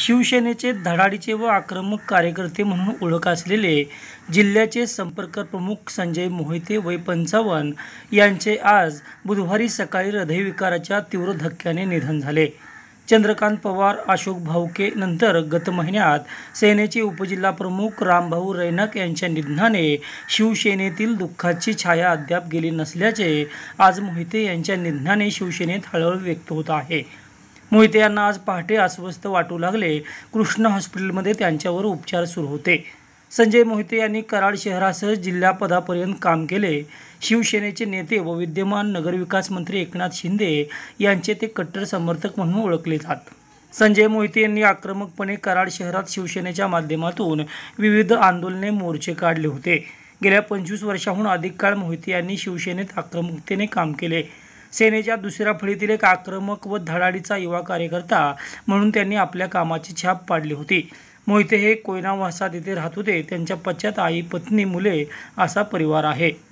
शिवसेनेचे धडाडीचे व आक्रमक कार्यकर्ते म्हणून ओळख असलेले जिल्ह्याचे संपर्क प्रमुख संजय मोहिते वय पंचावन्न यांचे आज बुधवारी सकाळी हृदयविकाराच्या तीव्र धक्क्याने निधन झाले चंद्रकांत पवार अशोक भाऊके नंतर गत महिन्यात सेनेचे उपजिल्हाप्रमुख रामभाऊ रैनक यांच्या निधनाने शिवसेनेतील दुःखाची छाया अद्याप गेली नसल्याचे आज मोहिते यांच्या निधनाने शिवसेनेत हळहळ व्यक्त होत आहे मोहिते यांना आज पहाटे अस्वस्थ वाटू लागले कृष्णा हॉस्पिटलमध्ये त्यांच्यावर उपचार सुरू होते संजय मोहिते यांनी कराड शहरासह जिल्हापदापर्यंत काम केले शिवसेनेचे नेते व विद्यमान नगरविकास मंत्री एकनाथ शिंदे यांचे ते कट्टर समर्थक म्हणून ओळखले जात संजय मोहिते यांनी आक्रमकपणे कराड शहरात शिवसेनेच्या माध्यमातून विविध आंदोलने मोर्चे काढले होते गेल्या पंचवीस वर्षाहून अधिक काळ मोहिते यांनी शिवसेनेत आक्रमकतेने काम केले सेनेच्या दुसऱ्या फळीतील एक आक्रमक व धडाडीचा युवा कार्यकर्ता म्हणून त्यांनी आपल्या कामाची छाप पाडली होती मोहिते हे कोयना वसाहत येथे राहत होते त्यांच्या पश्चात आई पत्नी मुले असा परिवार आहे